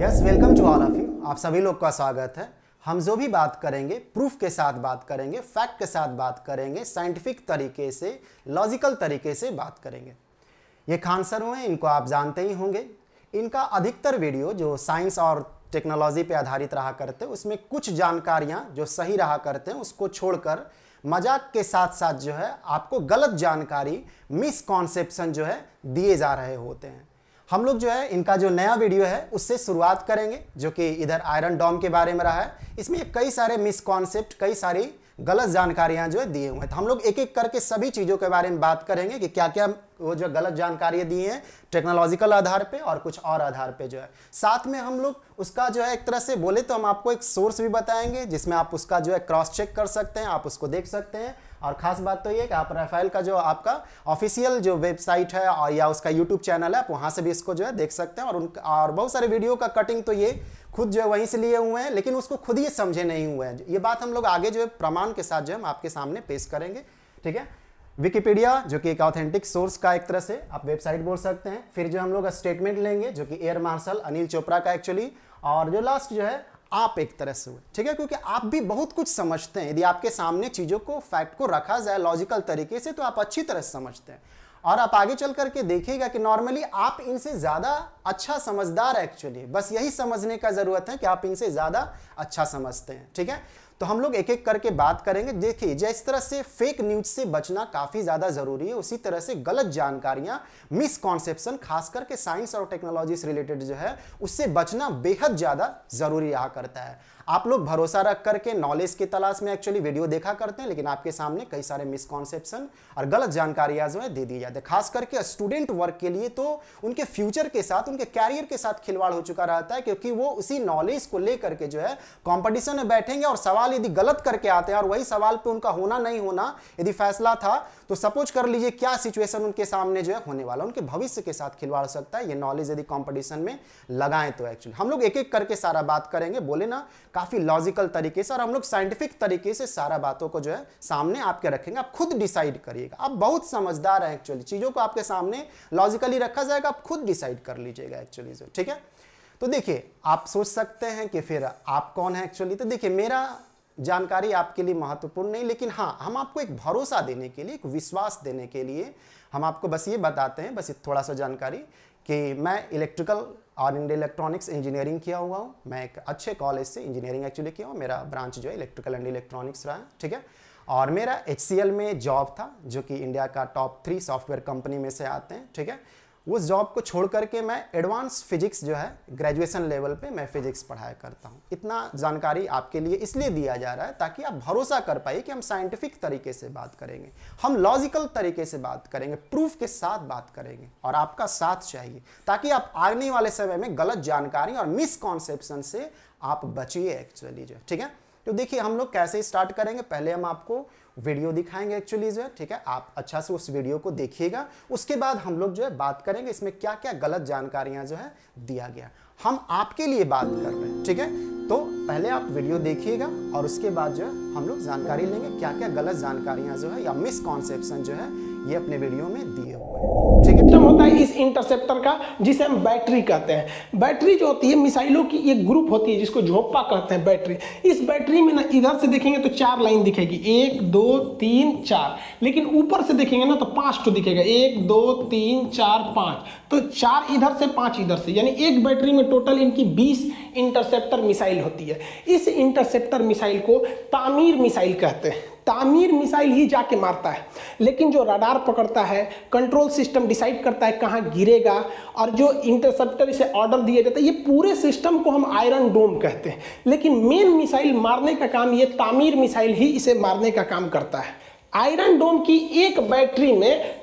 yes welcome to all of you आप सभी लोग का स्वागत है हम जो भी बात करेंगे प्रूफ के साथ बात करेंगे फैक्ट के साथ बात करेंगे साइंटिफिक तरीके से लॉजिकल तरीके से बात करेंगे ये खान सर हुए इनको आप जानते ही होंगे इनका अधिकतर वीडियो जो साइंस और टेक्नोलॉजी पे आधारित रहा करते उसमें कुछ जानकारियाँ जो सही रहा करते हैं उसको छोड़कर मजाक के साथ साथ जो है आपको गलत जानकारी मिसकॉन्सेप्शन जो है दिए जा रहे होते हैं हम लोग जो है इनका जो नया वीडियो है उससे शुरुआत करेंगे जो कि इधर आयरन डॉम के बारे में रहा है इसमें कई सारे मिसकॉन्सेप्ट कई सारी गलत जानकारियां जो है दिए हुए हैं तो हम लोग एक एक करके सभी चीज़ों के बारे में बात करेंगे कि क्या क्या वो जो गलत जानकारियां दी हैं टेक्नोलॉजिकल आधार पे और कुछ और आधार पे जो है साथ में हम लोग उसका जो है एक तरह से बोले तो हम आपको एक सोर्स भी बताएंगे जिसमें आप उसका जो है क्रॉस चेक कर सकते हैं आप उसको देख सकते हैं और खास बात तो ये कि आप राफेल का जो आपका ऑफिशियल जो वेबसाइट है और या उसका यूट्यूब चैनल है आप वहाँ से भी इसको जो है देख सकते हैं और उन और बहुत सारे वीडियो का कटिंग तो ये खुद जो है वहीं से लिए हुए हैं लेकिन उसको खुद ही समझे नहीं हुए हैं ये बात हम लोग आगे जो है प्रमाण के साथ जो हम आपके सामने पेश करेंगे ठीक है विकीपीडिया जो कि एक ऑथेंटिक सोर्स का एक तरह से आप वेबसाइट बोल सकते हैं फिर जो हम लोग स्टेटमेंट लेंगे जो कि एयर मार्शल अनिल चोपड़ा का एक्चुअली और जो लास्ट जो है आप एक तरह से हुए ठीक है क्योंकि आप भी बहुत कुछ समझते हैं यदि आपके सामने चीज़ों को फैक्ट को रखा जाए लॉजिकल तरीके से तो आप अच्छी तरह से समझते हैं और आप आगे चल करके देखिएगा कि नॉर्मली आप इनसे ज़्यादा अच्छा समझदार एक्चुअली बस यही समझने का ज़रूरत है कि आप इनसे ज़्यादा अच्छा समझते हैं ठीक है तो हम लोग एक एक करके बात करेंगे देखिए जिस तरह से फेक न्यूज से बचना काफ़ी ज़्यादा ज़रूरी है उसी तरह से गलत जानकारियां मिसकॉन्सेप्शन खास करके साइंस और टेक्नोलॉजी से रिलेटेड जो है उससे बचना बेहद ज़्यादा ज़रूरी रहा करता है आप लोग भरोसा रख करके नॉलेज की तलाश में एक्चुअली वीडियो देखा करते हैं लेकिन आपके सामने कई सारे मिसकॉन्सेप्शन और गलत जानकारियां जो है दे दी जाती है खास करके स्टूडेंट वर्क के लिए तो उनके फ्यूचर के साथ उनके कैरियर के साथ खिलवाड़ हो चुका रहता है क्योंकि वो उसी नॉलेज को लेकर के जो है कॉम्पिटिशन में बैठेंगे और सवाल यदि गलत करके आते हैं और वही सवाल पर उनका होना नहीं होना यदि फैसला था तो सपोज कर लीजिए क्या सिचुएशन उनके सामने जो है होने वाला उनके भविष्य के साथ खिलवाड़ हो सकता है ये नॉलेज यदि कॉम्पिटिशन में लगाएं तो एक्चुअली हम लोग एक एक करके सारा बात करेंगे बोले ना काफ़ी लॉजिकल तरीके से और हम लोग साइंटिफिक तरीके से सारा बातों को जो है सामने आपके रखेंगे आप खुद डिसाइड करिएगा आप बहुत समझदार हैं एक्चुअली चीज़ों को आपके सामने लॉजिकली रखा जाएगा आप खुद डिसाइड कर लीजिएगा एक्चुअली से ठीक है तो देखिए आप सोच सकते हैं कि फिर आप कौन है एक्चुअली तो देखिए मेरा जानकारी आपके लिए महत्वपूर्ण नहीं लेकिन हाँ हम आपको एक भरोसा देने के लिए एक विश्वास देने के लिए हम आपको बस ये बताते हैं बस थोड़ा सा जानकारी कि मैं इलेक्ट्रिकल और इंडिया इलेक्ट्रॉनिक्स इंजीनियरिंग किया हुआ हूँ मैं एक अच्छे कॉलेज से इंजीनियरिंग एक्चुअली किया हूँ मेरा ब्रांच जो है इलेक्ट्रिकल एंड इलेक्ट्रॉनिक्स रहा है ठीक है और मेरा एच में जॉब था जो कि इंडिया का टॉप थ्री सॉफ्टवेयर कंपनी में से आते हैं ठीक है उस जॉब को छोड़ करके मैं एडवांस फिजिक्स जो है ग्रेजुएशन लेवल पे मैं फिजिक्स पढ़ाया करता हूँ इतना जानकारी आपके लिए इसलिए दिया जा रहा है ताकि आप भरोसा कर पाइए कि हम साइंटिफिक तरीके से बात करेंगे हम लॉजिकल तरीके से बात करेंगे प्रूफ के साथ बात करेंगे और आपका साथ चाहिए ताकि आप आने वाले समय में गलत जानकारी और मिसकॉन्सेप्शन से आप बचिए एक्चुअली जो ठीक है तो देखिए हम लोग कैसे स्टार्ट करेंगे पहले हम आपको वीडियो दिखाएंगे एक्चुअली जो है ठीक है आप अच्छा से उस वीडियो को देखिएगा उसके बाद हम लोग जो है बात करेंगे इसमें क्या क्या गलत जानकारियां जो है दिया गया हम आपके लिए बात कर रहे हैं ठीक है तो पहले आप वीडियो देखिएगा और उसके बाद जो है हम लोग जानकारी लेंगे क्या क्या गलत जानकारियां जो है या मिसकॉन्सेप्शन जो है ये अपने वीडियो में दिए हुए ठीक है होता है इस इंटरसेप्टर का जिसे हम बैटरी कहते हैं बैटरी जो होती है मिसाइलों की एक ग्रुप होती है जिसको झोपा कहते हैं बैटरी इस बैटरी में ना इधर से देखेंगे तो चार लाइन दिखेगी एक दो तीन चार लेकिन ऊपर से देखेंगे ना तो पाँच तो दिखेगा एक दो तीन चार पाँच तो चार इधर से पाँच इधर से यानी एक बैटरी में टोटल इनकी बीस इंटरसेप्टर मिसाइल होती है इस इंटरसेप्टर मिसाइल को तामीर मिसाइल कहते हैं तामीर मिसाइल ही जाके मारता है लेकिन जो राडार पकड़ता है कंट्रोल सिस्टम डिसाइड करता है कहाँ गिरेगा और जो इंटरसेप्टर इसे ऑर्डर दिए जाते हैं ये पूरे सिस्टम को हम आयरन डोम कहते हैं लेकिन मेन मिसाइल मारने का काम ये तामीर मिसाइल ही इसे मारने का काम करता है आयरन डोम की एक बैटरी में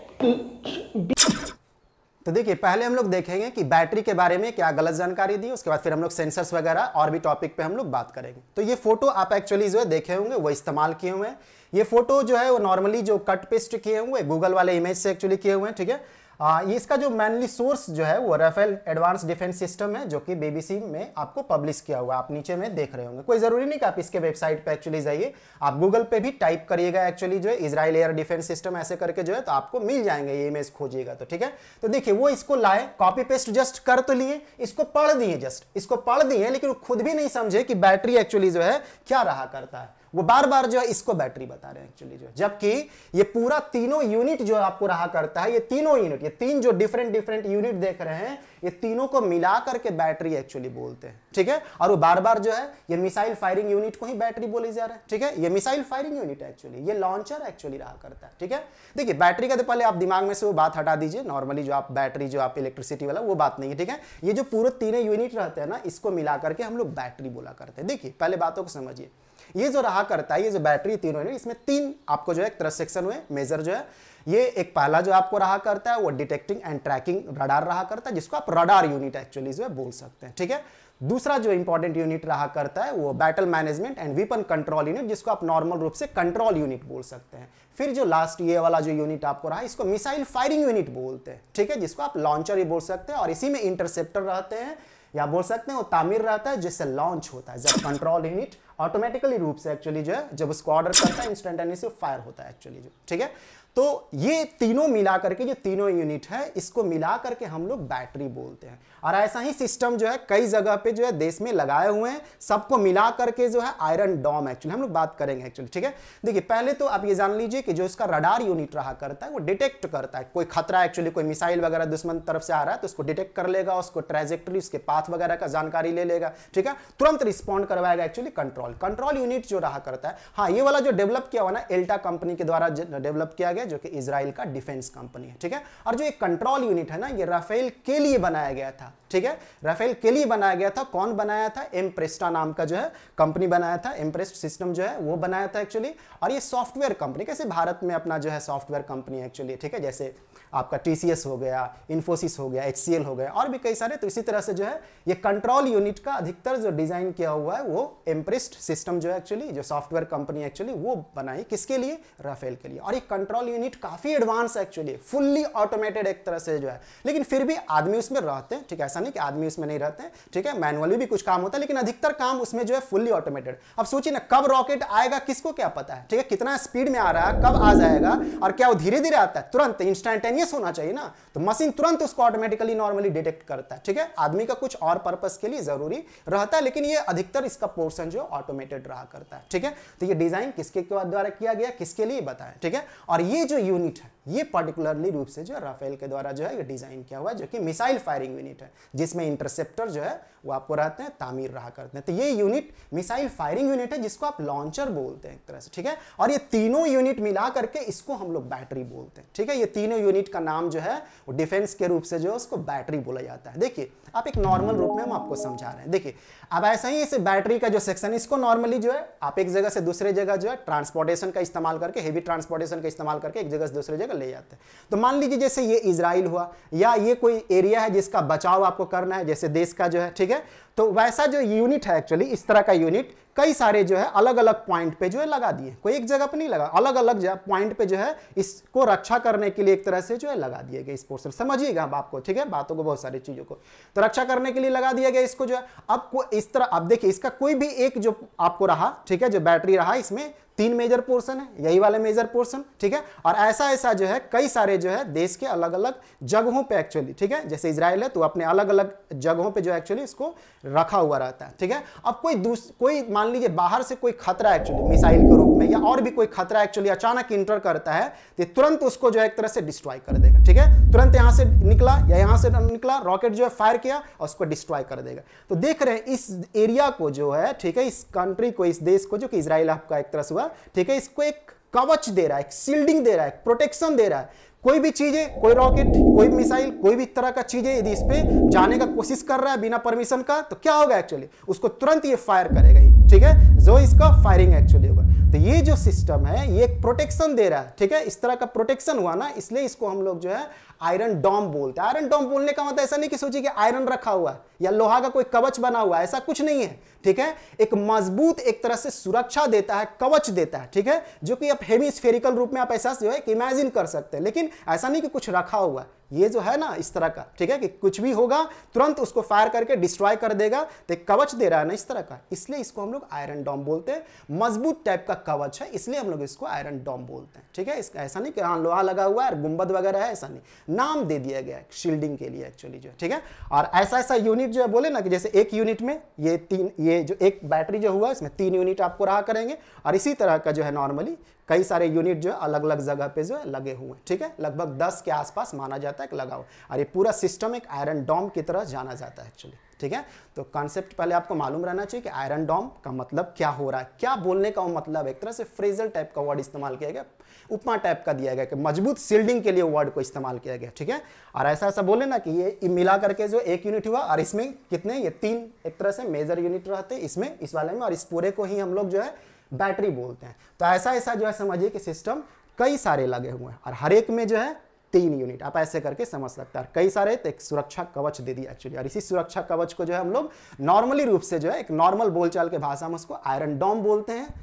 तो देखिए पहले हम लोग देखेंगे कि बैटरी के बारे में क्या गलत जानकारी दी उसके बाद फिर हम लोग सेंसर्स वगैरह और भी टॉपिक पे हम लोग बात करेंगे तो ये फोटो आप एक्चुअली जो है देखे होंगे वो इस्तेमाल किए हुए हैं ये फोटो जो है वो नॉर्मली जो कट पेस्ट किए हुए गूगल वाले इमेज से एक्चुअली किए हुए हैं ठीक है आ, इसका जो मेनली सोर्स जो है वो राफेल एडवांस डिफेंस सिस्टम है जो कि बीबीसी में आपको पब्लिश किया हुआ आप नीचे में देख रहे होंगे कोई ज़रूरी नहीं कि आप इसके वेबसाइट पे एक्चुअली जाइए आप गूगल पे भी टाइप करिएगा एक्चुअली जो है इसराइल एयर डिफेंस सिस्टम ऐसे करके जो है तो आपको मिल जाएंगे ये इमेज खोजिएगा तो ठीक है तो देखिए वो इसको लाए कॉपी पेस्ट जस्ट कर तो लिए इसको पढ़ दिए जस्ट इसको पढ़ दिए लेकिन खुद भी नहीं समझे कि बैटरी एक्चुअली जो है क्या रहा करता है वो बार बार जो है इसको बैटरी बता रहे हैं एक्चुअली जो जबकि ये पूरा तीनों यूनिट जो आपको रहा करता है ये तीनों यूनिट ये तीन जो डिफरेंट डिफरेंट यूनिट देख रहे हैं ये तीनों को मिला करके बैटरी एक्चुअली बोलते हैं ठीक है और वो बार बार जो है ये मिसाइल फायरिंग यूनिट को ही बैटरी बोली जा रहा है ठीक है ये मिसाइल फायरिंग यूनिट एक्चुअली ये लॉन्चर एक्चुअली रहा करता है ठीक है देखिए बैटरी का तो पहले आप दिमाग में से वो बात हटा दीजिए नॉर्मली जो आप बैटरी जो आप इलेक्ट्रिसिटी वाला वो बात नहीं है ठीक है ये जो पूरे तीनों यूनिट रहते हैं ना इसको मिला करके हम लोग बैटरी बोला करते हैं देखिए पहले बातों को समझिए ये जो रहा करता है ये जो बैटरी तीनों है इसमें तीन आपको जो है क्रस सेक्शन हुए मेजर जो है ये एक पहला जो आपको रहा करता है वो डिटेक्टिंग एंड ट्रैकिंग रडार रहा करता है जिसको आप रडार यूनिट एक्चुअली जो है बोल सकते हैं ठीक है दूसरा जो इंपॉर्टेंट यूनिट रहा करता है वो battle management and weapon control unit जिसको आप नॉर्मल रूप से कंट्रोल यूनिट बोल सकते हैं फिर जो लास्ट ये वाला जो यूनिट आपको रहा इसको मिसाइल फायरिंग यूनिट बोलते हैं ठीक है जिसको आप लॉन्चर ही बोल सकते हैं और इसी में इंटरसेप्टर रहते हैं या बोल सकते हैं वो तामिर रहता है जिससे लॉन्च होता है जब कंट्रोल यूनिट ऑटोमेटिकली रूप से एक्चुअली जो है जब उसको ऑर्डर करता है इंस्टेंटेनियस फायर होता है एक्चुअली जो ठीक है तो ये तीनों मिला करके जो तीनों यूनिट है इसको मिला करके हम लोग बैटरी बोलते हैं और ऐसा ही सिस्टम जो है कई जगह पे जो है देश में लगाए हुए हैं सबको मिला करके जो है आयरन डॉम एक्चुअली हम लोग बात करेंगे एक्चुअली ठीक है देखिए पहले तो आप ये जान लीजिए कि जो इसका रडार यूनिट रहा करता है वो डिटेक्ट करता है कोई खतरा एक्चुअली कोई मिसाइल वगैरह दुश्मन तरफ से आ रहा है तो उसको डिटेक्ट कर लेगा उसको ट्रेजेक्टरी उसके पाथ वगैरह का जानकारी ले लेगा ठीक है तुरंत रिस्पॉन्ड करवाएगा एक्चुअली कंट्रोल कंट्रोल यूनिट जो रहा करता है हाँ ये वाला जो डेवलप किया हुआ ना एल्टा कंपनी के द्वारा डेवलप किया गया जो कि इसराइल का डिफेंस कंपनी है ठीक है और जो ये कंट्रोल यूनिट है ना ये राफेल के लिए बनाया गया था था ठीक है राफेल के लिए बनाया गया था कौन बनाया था एमप्रेस्टा नाम का जो है कंपनी बनाया था एमप्रेस्ट सिस्टम जो है वो बनाया था एक्चुअली और ये सॉफ्टवेयर कंपनी कैसे भारत में अपना जो है सॉफ्टवेयर कंपनी एक्चुअली ठीक है जैसे आपका टी हो गया इन्फोसिस हो गया एच हो गया और भी कई सारे तो इसी तरह से जो है ये कंट्रोल यूनिट का अधिकतर जो डिज़ाइन किया हुआ है वो एम्प्रेस्ड सिस्टम जो है एक्चुअली जो सॉफ्टवेयर कंपनी एक्चुअली वो बनाई किसके लिए राफेल के लिए और ये कंट्रोल यूनिट काफ़ी एडवांस है एक्चुअली फुल्ली ऑटोमेटेड एक तरह से जो है लेकिन फिर भी आदमी उसमें रहते हैं ठीक है ऐसा नहीं कि आदमी उसमें नहीं रहते हैं ठीक है मैनुअली भी कुछ काम होता है लेकिन अधिकतर काम उसमें जो है फुल्ली ऑटोमेटेड अब सोचिए ना कब रॉकेट आएगा किसको क्या पता है ठीक है कितना स्पीड में आ रहा है कब आ जाएगा और क्या वो धीरे धीरे आता है तुरंत इंस्टेंटेनियस ऑब्वियस होना चाहिए ना तो मशीन तुरंत उसको ऑटोमेटिकली नॉर्मली डिटेक्ट करता है ठीक है आदमी का कुछ और पर्पज के लिए जरूरी रहता है लेकिन ये अधिकतर इसका पोर्सन जो ऑटोमेटेड रहा करता है ठीक है तो ये डिजाइन किसके द्वारा किया गया किसके लिए बताया ठीक है और ये जो यूनिट है ये पर्टिकुलरली रूप से जो है राफेल के द्वारा जो है डिज़ाइन किया हुआ है जो कि मिसाइल फायरिंग यूनिट है जिसमें इंटरसेप्टर जो है वो आपको रहते हैं तामीर रहा करते हैं तो ये यूनिट मिसाइल फायरिंग यूनिट है जिसको आप लॉन्चर बोलते हैं एक तरह से ठीक है और ये तीनों यूनिट मिला करके इसको हम लोग बैटरी बोलते हैं ठीक है ये तीनों यूनिट का नाम जो है वो डिफेंस के रूप से जो है उसको बैटरी बोला जाता है देखिए आप एक नॉर्मल रूप में हम आपको समझा रहे हैं देखिए अब ऐसा ही इस बैटरी का जो सेक्शन इसको नॉर्मली जो है आप एक जगह से दूसरे जगह जो है ट्रांसपोर्टेशन का इस्तेमाल करके हेवी ट्रांसपोर्टेशन का इस्तेमाल करके एक जगह से दूसरे जगह कर ले जाते हैं तो मान लीजिए जैसे ये इसराइल हुआ या ये कोई एरिया है जिसका बचाव आपको करना है जैसे देश का जो है ठीक है तो वैसा जो यूनिट है एक्चुअली इस तरह का यूनिट कई सारे जो है अलग अलग पॉइंट पे जो है लगा दिए कोई एक जगह पर नहीं लगा अलग अलग पॉइंट पे जो है इसको रक्षा करने के लिए एक तरह से जो है लगा दिए गए इस पोर्सन समझिएगा आप आपको ठीक है बातों को बहुत सारी चीज़ों को तो रक्षा करने के लिए लगा दिया गया इसको जो है अब को इस तरह अब देखिए इसका कोई भी एक जो आपको रहा ठीक है जो बैटरी रहा इसमें तीन मेजर पोर्सन है यही वाले मेजर पोर्सन ठीक है और ऐसा ऐसा जो है कई सारे जो है देश के अलग अलग जगहों पे एक्चुअली ठीक है जैसे इसराइल है तो अपने अलग अलग जगहों पे जो एक्चुअली इसको रखा हुआ रहता है ठीक है अब कोई कोई मान लीजिए बाहर से कोई खतरा एक्चुअली मिसाइल के रूप में या और भी कोई खतरा एक्चुअली अचानक इंटर करता है तो तुरंत उसको जो है एक तरह से डिस्ट्रॉय कर देगा ठीक है तुरंत यहां से निकला या यहां से निकला रॉकेट जो है फायर किया और उसको डिस्ट्रॉय कर देगा तो देख रहे हैं इस एरिया को जो है ठीक है इस कंट्री को इस देश को जो कि इसराइल आपका एक तरह से हुआ ठीक है इसको एक कवच दे रहा है एक शील्डिंग दे रहा है प्रोटेक्शन दे रहा है कोई भी चीजें कोई रॉकेट कोई मिसाइल कोई भी तरह का चीजें यदि इस पर जाने का कोशिश कर रहा है बिना परमिशन का तो क्या होगा एक्चुअली उसको तुरंत ये फायर करेगा ही ठीक है जो इसका फायरिंग एक्चुअली होगा तो ये जो सिस्टम है ये एक प्रोटेक्शन दे रहा है ठीक है इस तरह का प्रोटेक्शन हुआ ना इसलिए इसको हम लोग जो है आयरन डॉम बोलते हैं आयरन डॉम बोलने का मतलब ऐसा नहीं कि सोचिए कि आयरन रखा हुआ है या लोहा का कोई कवच बना हुआ है ऐसा कुछ नहीं है ठीक है एक मजबूत एक तरह से सुरक्षा देता है कवच देता है ठीक है जो कि आप हेमी स्फेरिकल रूप में आप ऐसा जो है इमेजिन कर सकते हैं लेकिन ऐसा नहीं कि कुछ रखा हुआ है ये जो है ना इस तरह का ठीक है कि कुछ भी होगा तुरंत उसको फायर करके डिस्ट्रॉय कर देगा तो कवच दे रहा है ना इस तरह का इसलिए इसको हम लोग आयरन डॉम बोलते हैं मजबूत टाइप का कवच है इसलिए हम लोग इसको आयरन डॉम बोलते हैं ठीक है इसका ऐसा नहीं कि हाँ लोहा लगा हुआ है गुम्बद वगैरह है ऐसा नहीं नाम दे दिया गया है शील्डिंग के लिए एक्चुअली जो है ठीक है और ऐसा ऐसा यूनिट जो है बोले ना कि जैसे एक यूनिट में ये तीन ये जो एक बैटरी जो हुआ इसमें तीन यूनिट आपको रहा करेंगे और इसी तरह का जो है नॉर्मली कई सारे यूनिट जो है अलग अलग जगह पे जो है लगे हुए हैं ठीक है लगभग दस के आसपास माना जाता है कि लगा हुआ और ये पूरा सिस्टम एक आयरन डॉम की तरह जाना जाता है एक्चुअली ठीक है तो कॉन्सेप्ट पहले आपको मालूम रहना चाहिए कि आयरन डॉम का मतलब क्या हो रहा है क्या बोलने का मतलब एक तरह से फ्रेजल टाइप का वर्ड इस्तेमाल किया गया उपमा टाइप का दिया गया कि मजबूत सील्डिंग के लिए वर्ड को इस्तेमाल किया गया ठीक है और ऐसा ऐसा बोले ना कि ये मिला करके जो एक यूनिट हुआ और इसमें कितने ये तीन एक तरह से मेजर यूनिट रहते इसमें इस वाले में और इस पूरे को ही हम लोग जो है बैटरी बोलते हैं तो ऐसा ऐसा जो है समझिए कि सिस्टम कई सारे लगे हुए हैं और हर एक में जो है तीन यूनिट आप ऐसे करके समझ सकते हैं कई सारे तो एक सुरक्षा कवच दे दिया एक्चुअली और इसी सुरक्षा कवच को जो है हम लोग नॉर्मली रूप से जो है एक नॉर्मल बोलचाल के भाषा में उसको आयरन डॉम बोलते हैं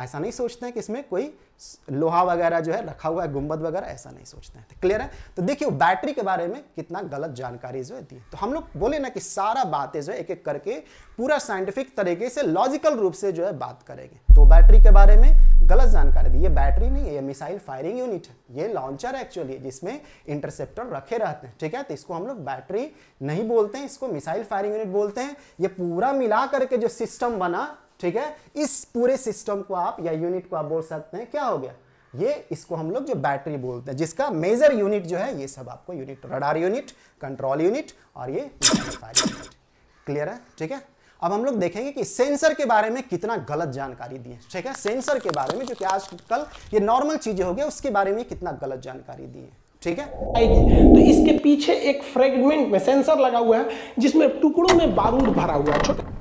ऐसा नहीं सोचते हैं कि इसमें कोई लोहा वगैरह जो है रखा हुआ है गुम्बद वगैरह ऐसा नहीं सोचते हैं क्लियर तो है तो देखिए बैटरी के बारे में कितना गलत जानकारी जो है दी तो हम लोग बोले ना कि सारा बातें जो है एक एक करके पूरा साइंटिफिक तरीके से लॉजिकल रूप से जो है बात करेंगे तो बैटरी के बारे में गलत जानकारी दी ये बैटरी नहीं है ये मिसाइल फायरिंग यूनिट है ये लॉन्चर एक्चुअली जिसमें इंटरसेप्टर रखे रहते हैं ठीक है तो इसको हम लोग बैटरी नहीं बोलते हैं इसको मिसाइल फायरिंग यूनिट बोलते हैं ये पूरा मिला करके जो सिस्टम बना ठीक है इस पूरे सिस्टम को आप या यूनिट को आप बोल सकते हैं क्या हो गया ये इसको हम लोग जो बैटरी बोलते हैं जिसका मेजर यूनिट जो है ये सब आपको unit radar unit control unit और ये क्लियर है ठीक है अब हम लोग देखेंगे कि सेंसर के बारे में कितना गलत जानकारी दी है ठीक है सेंसर के बारे में जो कि आजकल ये नॉर्मल चीजें हो गया उसके बारे में कितना गलत जानकारी दी है ठीक है आएगी तो इसके पीछे एक फ्रेगमेंट में सेंसर लगा हुआ है जिसमें टुकड़ों में बारूद भरा हुआ है छोटा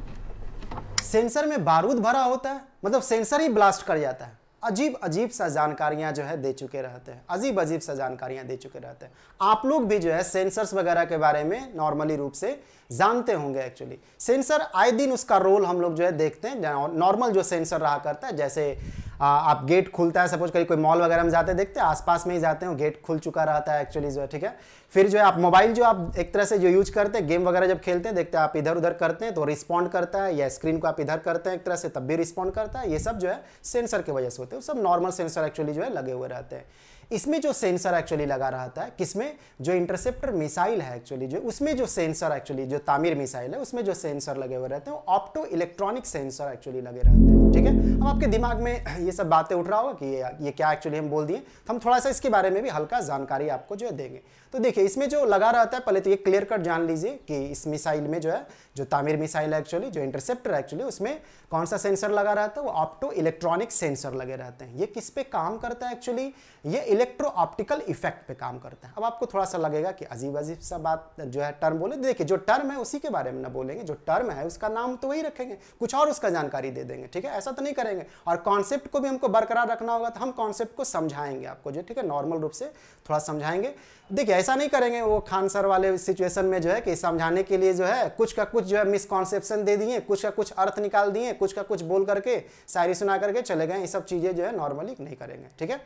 सेंसर में बारूद भरा होता है मतलब सेंसर ही ब्लास्ट कर जाता है अजीब अजीब सा जानकारियां जो है दे चुके रहते हैं अजीब अजीब सा जानकारियां दे चुके रहते हैं आप लोग भी जो है सेंसर्स वगैरह के बारे में नॉर्मली रूप से जानते होंगे एक्चुअली सेंसर आए दिन उसका रोल हम लोग जो है देखते हैं नॉर्मल जो सेंसर रहा करता है जैसे आ, आप गेट खुलता है सपोज कहीं कोई मॉल वगैरह में जाते हैं देखते हैं आस में ही जाते हैं गेट खुल चुका रहता है एक्चुअली जो है ठीक है फिर जो है आप मोबाइल जो आप एक तरह से जो यूज करते हैं गेम वगैरह जब खेलते हैं देखते हैं आप इधर उधर करते हैं तो रिस्पॉन्ड करता है या स्क्रीन को आप इधर करते हैं एक तरह से तब भी रिस्पॉन्ड करता है ये सब जो है सेंसर की वजह से होते हैं सब नॉर्मल सेंसर एक्चुअली जो है लगे हुए रहते हैं इसमें जो सेंसर एक्चुअली लगा रहता है किसमें जो इंटरसेप्टर मिसाइल है एक्चुअली जो उसमें जो सेंसर एक्चुअली जो तामिर मिसाइल है उसमें जो सेंसर लगे हुए रहते हैं ऑप्टो इलेक्ट्रॉनिक सेंसर एक्चुअली लगे रहते हैं ठीक है अब आपके दिमाग में ये सब बातें उठ रहा होगा कि ये, ये क्या एक्चुअली हम बोल दिए तो हम थोड़ा सा इसके बारे में भी हल्का जानकारी आपको जो है देंगे तो देखिए इसमें जो लगा रहता है पहले तो ये क्लियर कट जान लीजिए कि इस मिसाइल में जो है जो तामिर मिसाइल है एक्चुअली जो इंटरसेप्टर एक्चुअली उसमें कौन सा सेंसर लगा रहता है वो ऑप्टो इलेक्ट्रॉनिक सेंसर लगे रहते हैं ये किस पे काम करता है एक्चुअली ये इलेक्ट्रो ऑप्टिकल इफेक्ट पे काम करता है अब आपको थोड़ा सा लगेगा कि अजीब अजीब सा बात जो है टर्म बोले देखिए जो टर्म है उसी के बारे में ना बोलेंगे जो टर्म है उसका नाम तो वही रखेंगे कुछ और उसका जानकारी दे देंगे ठीक है ऐसा तो नहीं करेंगे और कॉन्सेप्ट को भी हमको बरकरार रखना होगा तो हम कॉन्सेप्ट को समझाएंगे आपको जो ठीक है नॉर्मल रूप से थोड़ा समझाएंगे देखिए ऐसा नहीं करेंगे वो खान सर वाले सिचुएशन में जो है कि समझाने के लिए जो है कुछ का कुछ जो है मिसकॉन्सेप्शन दे दिए कुछ का कुछ अर्थ निकाल दिए कुछ का कुछ बोल करके शायरी सुना करके चले गए ये सब चीज़ें जो है नॉर्मली नहीं करेंगे ठीक है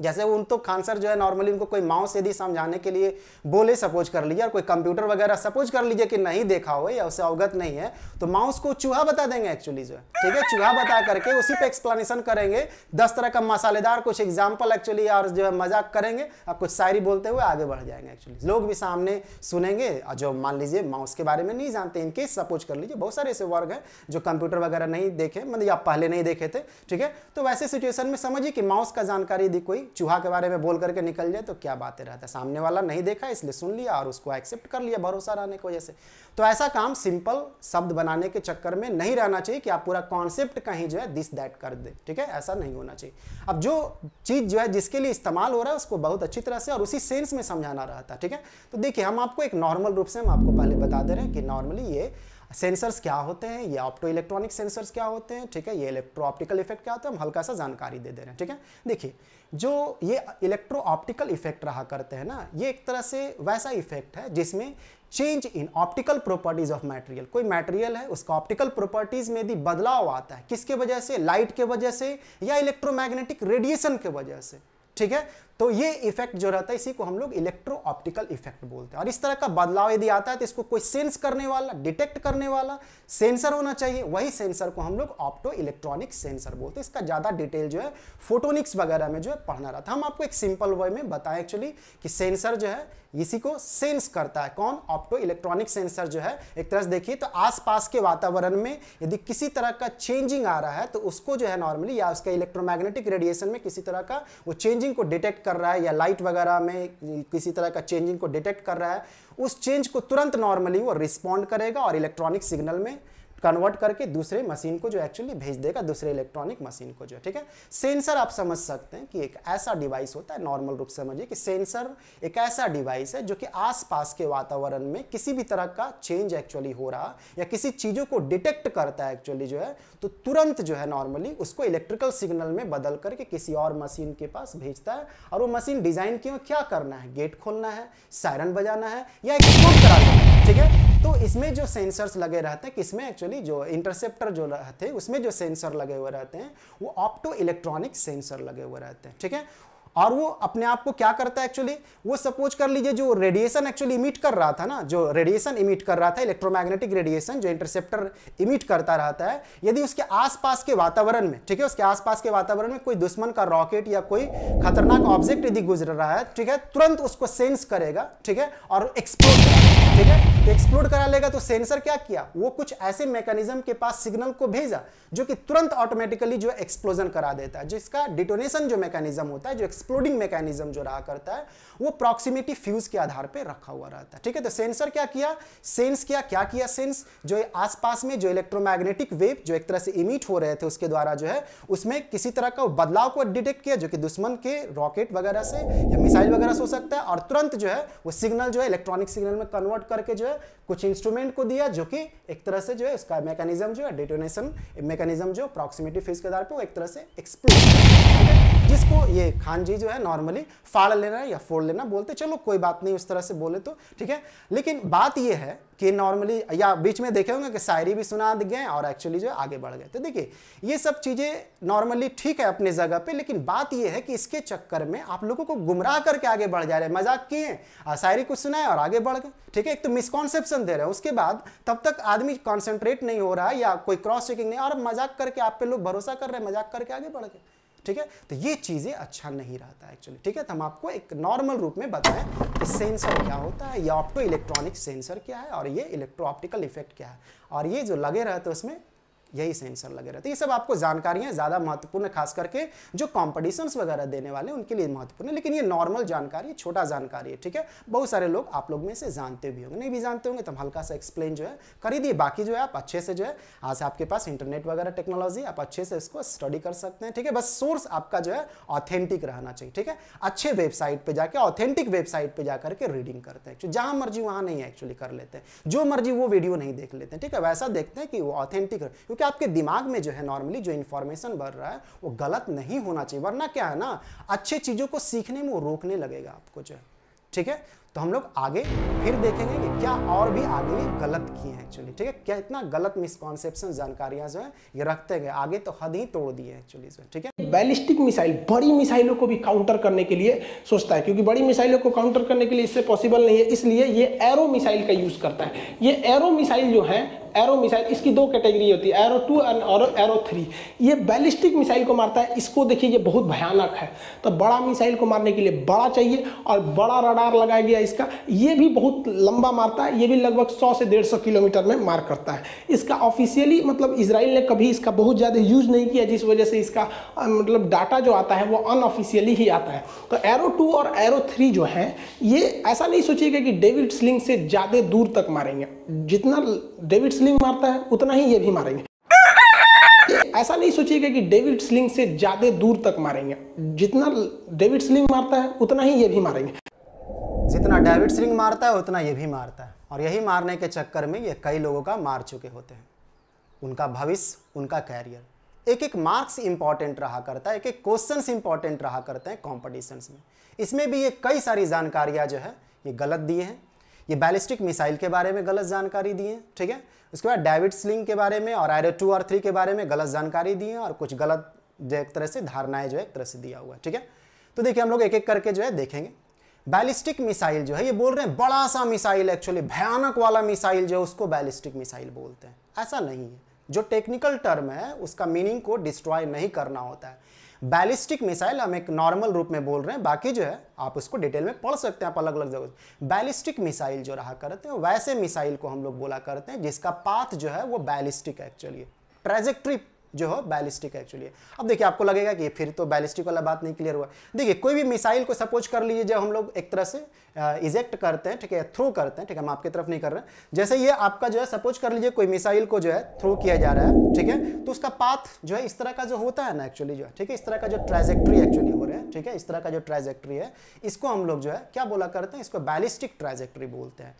जैसे वो उन तो खांसर जो है नॉर्मली उनको कोई माउस यदि समझाने के लिए बोले सपोज कर लीजिए और कोई कंप्यूटर वगैरह सपोज कर लीजिए कि नहीं देखा हो या उसे अवगत नहीं है तो माउस को चूहा बता देंगे एक्चुअली जो है ठीक है चूहा बता करके उसी पे एक्सप्लेनेशन करेंगे दस तरह का मसालेदार कुछ एग्जाम्पल एक्चुअली और जो है मजाक करेंगे और कुछ शायरी बोलते हुए आगे बढ़ जाएंगे एक्चुअली लोग भी सामने सुनेंगे और जो मान लीजिए माउस के बारे में नहीं जानते इनके सपोज कर लीजिए बहुत सारे ऐसे वर्ग हैं जो कंप्यूटर वगैरह नहीं देखे मतलब या पहले नहीं देखे थे ठीक है तो वैसे सिचुएशन में समझिए कि माउस का जानकारी यदि कोई चूहा के बारे में बोल करके निकल जाए तो क्या बातें रहता है सामने वाला नहीं देखा इसलिए सुन लिया और उसको एक्सेप्ट कर लिया भरोसा रहने की वजह से तो ऐसा काम सिंपल शब्द बनाने के चक्कर में नहीं रहना चाहिए कि आप पूरा कॉन्सेप्ट कहीं जो है दिस दैट कर दे ठीक है ऐसा नहीं होना चाहिए अब जो चीज़ जो है जिसके लिए इस्तेमाल हो रहा है उसको बहुत अच्छी तरह से और उसी सेंस में समझाना रहता है ठीक है तो देखिए हम आपको एक नॉर्मल रूप से हम आपको पहले बता दे रहे हैं कि नॉर्मली ये सेंसर्स क्या होते हैं ये ऑप्टो इलेक्ट्रॉनिक सेंसर्स क्या होते हैं ठीक है ये इलेक्ट्रो ऑप्टिकल इफेक्ट क्या होता है हम हल्का सा जानकारी दे दे रहे हैं ठीक है देखिए जो ये इलेक्ट्रो ऑप्टिकल इफेक्ट रहा करते हैं ना ये एक तरह से वैसा इफेक्ट है जिसमें change in optical properties of material कोई मटेरियल है उसका ऑप्टिकल प्रॉपर्टीज में भी बदलाव आता है किसके वजह से लाइट के वजह से या इलेक्ट्रोमैग्नेटिक रेडिएशन के वजह से ठीक है तो ये इफेक्ट जो रहता है इसी को हम लोग इलेक्ट्रो ऑप्टिकल इफेक्ट बोलते हैं और इस तरह का बदलाव यदि आता है तो इसको कोई सेंस करने वाला डिटेक्ट करने वाला सेंसर होना चाहिए वही सेंसर को हम लोग ऑप्टो इलेक्ट्रॉनिक सेंसर बोलते हैं इसका ज़्यादा डिटेल जो है फोटोनिक्स वगैरह में जो है पढ़ना रहा था हम आपको एक सिंपल वे में बताएं एक्चुअली कि सेंसर जो है इसी को सेंस करता है कौन ऑप्टो इलेक्ट्रॉनिक सेंसर जो है एक तरह से देखिए तो आसपास के वातावरण में यदि किसी तरह का चेंजिंग आ रहा है तो उसको जो है नॉर्मली या उसका इलेक्ट्रोमैग्नेटिक रेडिएशन में किसी तरह का वो चेंजिंग को डिटेक्ट कर रहा है या लाइट वगैरह में किसी तरह का चेंजिंग को डिटेक्ट कर रहा है उस चेंज को तुरंत नॉर्मली वो रिस्पॉन्ड करेगा और इलेक्ट्रॉनिक सिग्नल में कन्वर्ट करके दूसरे मशीन को जो एक्चुअली भेज देगा दूसरे इलेक्ट्रॉनिक मशीन को जो ठीक है सेंसर आप समझ सकते हैं कि एक ऐसा डिवाइस होता है नॉर्मल रूप से समझिए कि सेंसर एक ऐसा डिवाइस है जो कि आसपास के वातावरण में किसी भी तरह का चेंज एक्चुअली हो रहा या किसी चीज़ों को डिटेक्ट करता है एक्चुअली जो है तो तुरंत जो है नॉर्मली उसको इलेक्ट्रिकल सिग्नल में बदल करके किसी और मशीन के पास भेजता है और वो मशीन डिज़ाइन क्यों क्या करना है गेट खोलना है सायरन बजाना है या एक्सपोर्ट कराना है ठीक है तो इसमें जो सेंसर्स लगे रहते हैं किसमें एक्चुअली जो इंटरसेप्टर जो रहते हैं उसमें जो सेंसर लगे हुए रहते हैं वो ऑप्टो इलेक्ट्रॉनिक सेंसर लगे हुए रहते हैं ठीक है और वो अपने आप को क्या करता है एक्चुअली वो सपोज कर लीजिए जो रेडिएशन एक्चुअली इमिट कर रहा था ना जो रेडिएशन इमिट कर रहा था इलेक्ट्रोमैग्नेटिक रेडिएशन जो इंटरसेप्टर इमिट करता रहता है यदि उसके आसपास के वातावरण में ठीक है उसके आसपास के वातावरण में कोई दुश्मन का रॉकेट या कोई खतरनाक ऑब्जेक्ट यदि गुजर रहा है ठीक है तुरंत उसको सेंस करेगा ठीक है और एक्सप्लोर ठीक है एक्सप्लोड तो करा लेगा तो सेंसर क्या किया वो कुछ ऐसे मैकेनिज्म के पास सिग्नल को भेजा जो कि तुरंत ऑटोमेटिकली जो एक्सप्लोजन करा देता है जिसका डिटोनेशन जो मैकेनिज्म होता है जो एक्सप्लोडिंग मैकेनिज्म जो रहा करता है वो प्रॉक्सिमिटी फ्यूज के आधार पर रखा हुआ रहता है ठीक है तो सेंसर क्या किया सेंस किया क्या किया सेंस जो आसपास में जो इलेक्ट्रोमैग्नेटिक वेव जो एक तरह से इमिट हो रहे थे उसके द्वारा जो है उसमें किसी तरह का बदलाव को डिटेक्ट किया जो कि दुश्मन के रॉकेट वगैरह से या मिसाइल वगैरह से हो सकता है और तुरंत जो है वो सिग्नल जो है इलेक्ट्रॉनिक सिग्नल में कन्वर्ट करके जो है कुछ इंस्ट्रूमेंट को दिया जो कि एक तरह से जो है उसका मैकेनिज्म जो है डिटोनेशन मैकेनिज्म जो प्रॉक्सिमिटी फेज के आधार पर वो एक तरह से एक्सप्लोर जिसको ये खान जी जो है नॉर्मली फाड़ लेना या फोड़ लेना बोलते चलो कोई बात नहीं उस तरह से बोले तो ठीक है लेकिन बात ये है कि नॉर्मली या बीच में देखे होंगे कि शायरी भी सुना गए और एक्चुअली जो आगे बढ़ गए तो देखिए ये सब चीज़ें नॉर्मली ठीक है अपने जगह पे लेकिन बात ये है कि इसके चक्कर में आप लोगों को गुमराह करके आगे बढ़ जा रहे हैं मजाक किए शायरी कुछ सुनाए और आगे बढ़ गए ठीक है एक तो मिसकॉन्सेप्शन दे रहे हैं उसके बाद तब तक आदमी कॉन्सेंट्रेट नहीं हो रहा है या कोई क्रॉस चेकिंग नहीं और मजाक करके आप पे लोग भरोसा कर रहे हैं मजाक करके आगे बढ़ गए ठीक है तो ये चीज़ें अच्छा नहीं रहता एक्चुअली ठीक है तो हम आपको एक नॉर्मल रूप में बताएं कि सेंसर क्या होता है या ऑप्टो इलेक्ट्रॉनिक सेंसर क्या है और ये इलेक्ट्रो ऑप्टिकल इफेक्ट क्या है और ये जो लगे रहते हैं उसमें यही सेंसर लगे रहते हैं ये सब आपको जानकारियां ज़्यादा महत्वपूर्ण खास करके जो कॉम्पिटिशन वगैरह देने वाले उनके लिए महत्वपूर्ण है लेकिन ये नॉर्मल जानकारी छोटा जानकारी है ठीक है बहुत सारे लोग आप लोग में से जानते भी होंगे नहीं भी जानते होंगे तो हम हल्का सा एक्सप्लेन जो है कर दिए बाकी जो है आप अच्छे से जो है आज आपके पास इंटरनेट वगैरह टेक्नोलॉजी आप अच्छे से इसको स्टडी कर सकते हैं ठीक है बस सोर्स आपका जो है ऑथेंटिक रहना चाहिए ठीक है अच्छे वेबसाइट पर जाकर ऑथेंटिक वेबसाइट पर जाकर के रीडिंग करते हैं जहां मर्जी वहां नहीं एक्चुअली कर लेते हैं जो मर्जी वो वीडियो नहीं देख लेते हैं ठीक है वैसा देखते हैं कि वो ऑथेंटिक क्योंकि आपके दिमाग में जो है नॉर्मली जो इन्फॉर्मेशन बढ़ रहा है वो गलत नहीं होना चाहिए वरना क्या है ना अच्छे चीज़ों को सीखने में वो रोकने लगेगा आपको जो है ठीक है तो हम लोग आगे फिर देखेंगे कि क्या और भी आगे ये गलत किए हैं एक्चुअली ठीक है क्या इतना गलत मिसकॉन्सेप्शन जानकारियां जो है ये रखते गए आगे तो हद ही तोड़ दिए एक्चुअली इसमें ठीक है बैलिस्टिक मिसाइल बड़ी मिसाइलों को भी काउंटर करने के लिए सोचता है क्योंकि बड़ी मिसाइलों को काउंटर करने के लिए इससे पॉसिबल नहीं है इसलिए ये एरो मिसाइल का यूज करता है ये एरो मिसाइल जो है एरो मिसाइल इसकी दो कैटेगरी होती है एरो टू एंड और एरो थ्री ये बैलिस्टिक मिसाइल को मारता है इसको देखिए ये बहुत भयानक है तो बड़ा मिसाइल को मारने के लिए बड़ा चाहिए और बड़ा रडार लगाया गया इसका ये भी बहुत लंबा मारता है ये भी लगभग सौ से डेढ़ किलोमीटर में मार करता है इसका ऑफिशियली मतलब इसराइल ने कभी इसका बहुत ज़्यादा यूज़ नहीं किया जिस वजह से इसका मतलब डाटा जो आता है वो अनऑफिशियली ही आता है तो एरो टू और एरो थ्री जो है ये ऐसा नहीं सोचिएगा कि डेविड स्लिंग से ज़्यादा दूर तक मारेंगे जितना डेविड स्लिंग मारता है उतना ही ये भी मारेंगे ऐसा नहीं सोचिएगा कि डेविड स्लिंग से ज़्यादा दूर तक मारेंगे जितना डेविड स्लिंग मारता है उतना ही ये भी मारेंगे जितना डेविड स्लिंग मारता है उतना ये भी मारता है और यही मारने के चक्कर में ये कई लोगों का मार चुके होते हैं उनका भविष्य उनका कैरियर एक एक मार्क्स इंपॉर्टेंट रहा करता है एक एक क्वेश्चन इंपॉर्टेंट रहा करते हैं कॉम्पिटिशन में इसमें भी ये कई सारी जानकारियां जो है ये गलत दिए हैं ये बैलिस्टिक मिसाइल के बारे में गलत जानकारी दी है ठीक है उसके बाद डेविड स्लिंग के बारे में और आयरन टू और थ्री के बारे में गलत जानकारी दी है और कुछ गलत जो एक तरह से धारणाएं जो है एक तरह से दिया हुआ है ठीक है तो देखिए हम लोग एक एक करके जो है देखेंगे बैलिस्टिक मिसाइल जो है ये बोल रहे हैं बड़ा सा मिसाइल एक्चुअली भयानक वाला मिसाइल जो है उसको बैलिस्टिक मिसाइल बोलते हैं ऐसा नहीं है जो टेक्निकल टर्म है उसका मीनिंग को डिस्ट्रॉय नहीं करना होता है बैलिस्टिक मिसाइल हम एक नॉर्मल रूप में बोल रहे हैं बाकी जो है आप उसको डिटेल में पढ़ सकते हैं आप अलग अलग जगह बैलिस्टिक मिसाइल जो रहा करते हैं वैसे मिसाइल को हम लोग बोला करते हैं जिसका पाथ जो है वो बैलिस्टिक एक्चुअली ट्रेजेक्ट्री जो है बैलिस्टिक एक्चुअली अब देखिए आपको लगेगा कि फिर तो बैलिस्टिक वाला बात नहीं क्लियर हुआ देखिए कोई भी मिसाइल को सपोज कर लीजिए जब हम लोग एक तरह से इजेक्ट करते हैं ठीक है थ्रो करते हैं ठीक है हम आपकी तरफ नहीं कर रहे हैं जैसे ये आपका जो है सपोज कर लीजिए कोई मिसाइल को जो है थ्रो किया जा रहा है ठीक है तो उसका पाथ जो है इस तरह का जो होता है ना एक्चुअली जो है ठीक है इस तरह का जो ट्राजेक्ट्री एक्चुअली हो रहे हैं ठीक है इस तरह का जो ट्राइजेक्ट्री है इसको हम लोग जो है क्या बोला करते हैं इसको बैलिस्टिक ट्राजेक्ट्री बोलते हैं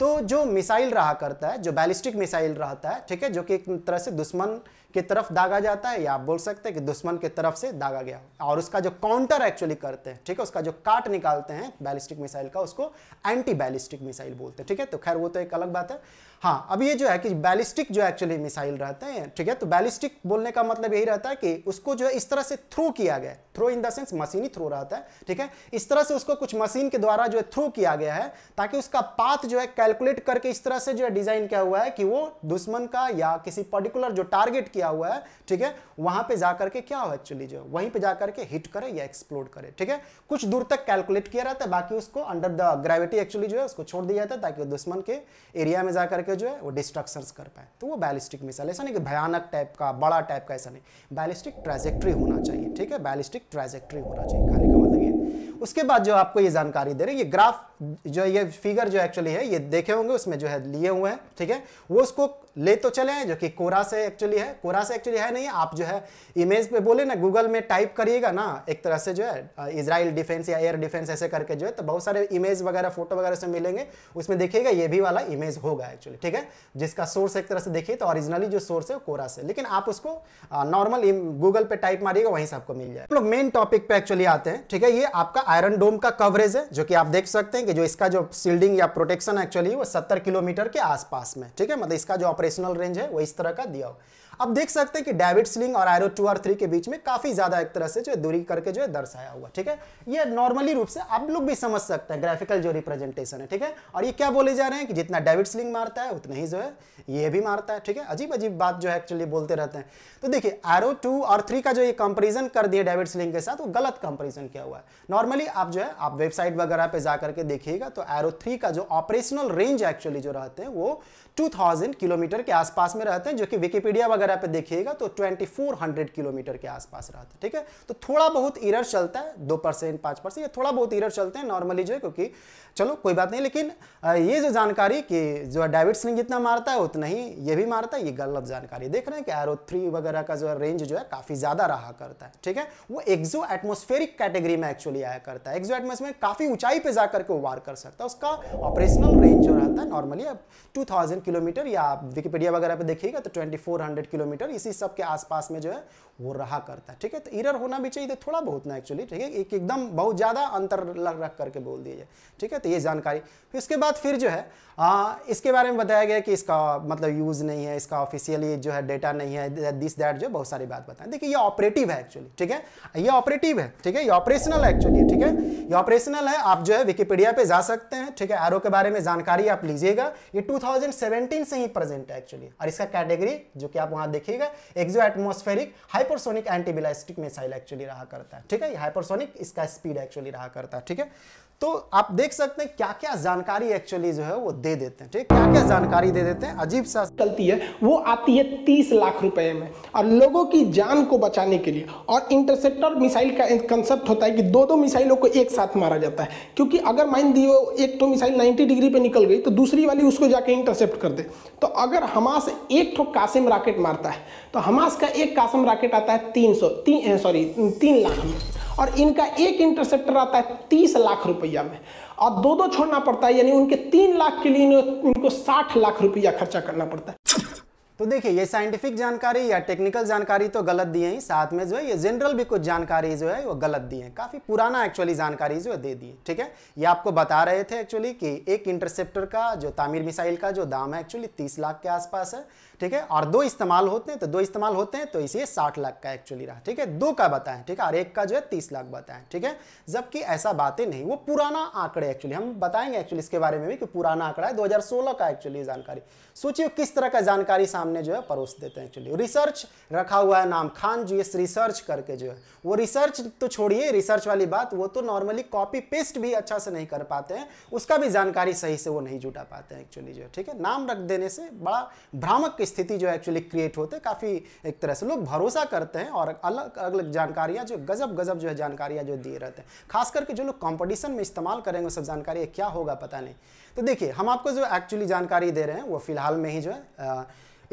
तो जो मिसाइल रहा करता है जो बैलिस्टिक मिसाइल रहता है ठीक है जो कि एक तरह से दुश्मन की तरफ दागा जाता है या आप बोल सकते हैं कि दुश्मन की तरफ से दागा गया और उसका जो काउंटर एक्चुअली करते हैं ठीक है उसका जो काट निकालते हैं बैलिस्टिक मिसाइल का उसको एंटी बैलिस्टिक मिसाइल बोलते हैं ठीक है तो खैर वो तो एक अलग बात है हाँ अब ये जो है कि बैलिस्टिक जो एक्चुअली मिसाइल रहते हैं ठीक है तो बैलिस्टिक बोलने का मतलब यही रहता है कि उसको जो है इस तरह से थ्रो किया गया थ्रो इन द सेंस मशीनी थ्रो रहता है ठीक है इस तरह से उसको कुछ मशीन के द्वारा जो है थ्रो किया गया है ताकि उसका पाथ जो है कैलकुलेट करके इस तरह से जो है डिजाइन किया हुआ है कि वो दुश्मन का या किसी पर्टिकुलर जो टारगेट किया हुआ है ठीक है वहां पर जाकर के क्या हो एक्चुअली जो वहीं पर जाकर के हिट करे या एक्सप्लोर करे ठीक है कुछ दूर तक कैलकुलेट किया रहता है बाकी उसको अंडर द ग्रेविटी एक्चुअली जो है उसको छोड़ दिया जाता है ताकि दुश्मन के एरिया में जाकर के के जो है वो डिस्ट्रक्शंस कर पाए तो वो बैलिस्टिक मिसाइल ऐसा नहीं कि भयानक टाइप का बड़ा टाइप का ऐसा नहीं बैलिस्टिक ट्रैजेक्ट्री होना चाहिए ठीक है बैलिस्टिक ट्रैजेक्ट्री होना चाहिए खाने का मतलब ये उसके बाद जो आपको ये जानकारी दे रही है ये ग्राफ जो ये फिगर जो एक्चुअली है ये देखे होंगे उसमें जो है लिए हुए हैं ठीक है वो उसको ले तो चले हैं जो कि कोरा से एक्चुअली है कोरा से एक्चुअली है नहीं आप जो है इमेज पे बोले ना गूगल में टाइप करिएगा ना एक तरह से जो है इसराइल डिफेंस या एयर डिफेंस ऐसे करके जो है तो बहुत सारे इमेज वगैरह फोटो वगैरह से मिलेंगे उसमें देखिएगा ये भी वाला इमेज होगा एक्चुअली ठीक है जिसका सोर्स एक तरह से देखिए तो ऑरिजिनली जो सोर्स है कोरा से लेकिन आप उसको नॉर्मल गूगल पे टाइप मारिएगा वहीं से आपको मिल जाए लोग मेन टॉपिक पे एक्चुअली आते हैं ठीक है ये आपका आयरन डोम का कवरेज है जो कि आप देख सकते हैं कि जो इसका जो सील्डिंग या प्रोटेक्शन एक्चुअली वो सत्तर किलोमीटर के आसपास में ठीक है मतलब इसका जो ऑपरेशनल रेंज है वो इस तरह का दिया हो अब देख सकते हैं कि डेविड स्लिंग और एरो टू और थ्री के बीच में काफी ज्यादा एक तरह से जो दूरी करके जो है दर्शाया हुआ ठीक है ये नॉर्मली रूप से आप लोग भी समझ सकते हैं ग्राफिकल जो रिप्रेजेंटेशन है ठीक है और ये क्या बोले जा रहे हैं कि जितना डेविड स्लिंग मारता है उतना ही जो है ये भी मारता है ठीक है अजीब अजीब बात जो है एक्चुअली बोलते रहते हैं तो देखिए एरो टू और थ्री का जो ये कंपेरिजन कर दिया डेविड स्लिंग के साथ वो गलत कंपेरिजन किया हुआ है नॉर्मली आप जो है आप वेबसाइट वगैरह पे जाकर के देखिएगा तो एरो थ्री का जो ऑपरेशनल रेंज एक्चुअली जो रहते हैं वो टू किलोमीटर के आसपास में रहते हैं जो कि विकीपीडिया वगैरह वगैरह पे देखिएगा तो 2400 किलोमीटर के आसपास रहता है ठीक है तो थोड़ा बहुत ईरर चलता है दो परसेंट पाँच परसेंट या थोड़ा बहुत ईरर चलते हैं नॉर्मली जो है क्योंकि चलो कोई बात नहीं लेकिन ये जो जानकारी कि जो है डेविड सिंह जितना मारता है उतना ही ये भी मारता है ये गलत जानकारी देख रहे हैं कि एरो थ्री वगैरह का जो है रेंज जो है काफ़ी ज़्यादा रहा करता है ठीक है वो एक्जो एटमोस्फेरिक कैटेगरी में एक्चुअली आया करता है एक्जो एटमोस्फेयर काफ़ी ऊंचाई पर जा करके वार कर सकता है उसका ऑपरेशनल रेंज जो रहता है नॉर्मली अब टू किलोमीटर या आप विकीपीडिया वगैरह पर देखिएगा तो ट्वेंटी किलोमीटर इसी सब के आसपास में जो है वो रहा करता है ठीक है तो इरर होना भी चाहिए तो थोड़ा बहुत ना एक्चुअली ठीक है एक एकदम बहुत ज़्यादा अंतर लग रख करके बोल दिया जाए ठीक है तो ये जानकारी फिर इसके बाद फिर जो है आ, इसके बारे में बताया गया कि इसका मतलब यूज़ नहीं है इसका ऑफिशियली जो है डेटा नहीं है दिस दैट जो बहुत सारी बात बताएं देखिए ये ऑपरेटिव है एक्चुअली ठीक है ये ऑपरेटिव है ठीक है ये ऑपरेशनल है एक्चुअली ठीक है ये ऑपरेशनल है आप जो है विकीपीडिया पे जा सकते हैं ठीक है एरो के बारे में जानकारी आप लीजिएगा ये टू से ही प्रेजेंट है एक्चुअली और इसका कैटेगरी जो कि आप वहां हाँ देखिएगा exo atmospheric hypersonic antiballistic missile actually रहा करता है ठीक है हाइपरसोनिक इसका स्पीड एक्चुअली रहा करता है ठीक है तो आप देख सकते हैं क्या क्या जानकारी एक्चुअली जो है वो दे देते हैं ठीक क्या क्या जानकारी दे देते हैं अजीब सा गलती है वो आती है तीस लाख रुपए में और लोगों की जान को बचाने के लिए और इंटरसेप्टर मिसाइल का कंसेप्ट होता है कि दो दो मिसाइलों को एक साथ मारा जाता है क्योंकि अगर मान दिए एक तो मिसाइल नाइन्टी डिग्री पर निकल गई तो दूसरी वाली उसको जाके इंटरसेप्ट कर दे तो अगर हमास एक ठो कासिम राकेट मारता है तो हमास का एक कासिम राकेट आता है तीन सौ सॉरी तीन लाख और इनका एक इंटरसेप्टर आता है तीस लाख रुपए रुपया में और दो दो छोड़ना पड़ता है यानी उनके तीन लाख के लिए उनको साठ लाख रुपया खर्चा करना पड़ता है तो देखिए ये साइंटिफिक जानकारी या टेक्निकल जानकारी तो गलत दी है साथ में जो है ये जनरल भी कुछ जानकारी जो है वो गलत दी है काफ़ी पुराना एक्चुअली जानकारी जो है दे दी ठीक है ये आपको बता रहे थे एक्चुअली कि एक इंटरसेप्टर का जो तामीर मिसाइल का जो दाम है एक्चुअली तीस लाख के आसपास है ठीक है और दो इस्तेमाल होते हैं तो दो इस्तेमाल होते हैं तो इसे साठ लाख का एक्चुअली रहा ठीक है दो का बताएं ठीक है और एक का जो है तीस लाख बताएं ठीक है जबकि ऐसा बातें नहीं वो पुराना आंकड़े एक्चुअली हम बताएंगे एक्चुअली इसके बारे में भी कि पुराना आंकड़ा है दो का एक्चुअली जानकारी सोचिए किस तरह का जानकारी सामने सामने जो है परोस देते हैं एक्चुअली रिसर्च रखा हुआ है नाम खान जो इस रिसर्च करके जो है वो रिसर्च तो छोड़िए रिसर्च वाली बात वो तो नॉर्मली कॉपी पेस्ट भी अच्छा से नहीं कर पाते हैं उसका भी जानकारी सही से वो नहीं जुटा पाते हैं एक्चुअली जो है ठीक है नाम रख देने से बड़ा भ्रामक स्थिति जो है एक्चुअली क्रिएट होते हैं काफ़ी एक तरह से लोग भरोसा करते हैं और अलग अलग जानकारियाँ जो गजब गजब जो है जानकारियाँ जो दिए रहते हैं खास करके जो लोग कॉम्पिटिशन में इस्तेमाल करेंगे सब जानकारी क्या होगा पता नहीं तो देखिए हम आपको जो एक्चुअली जानकारी दे रहे हैं वो फिलहाल में ही जो है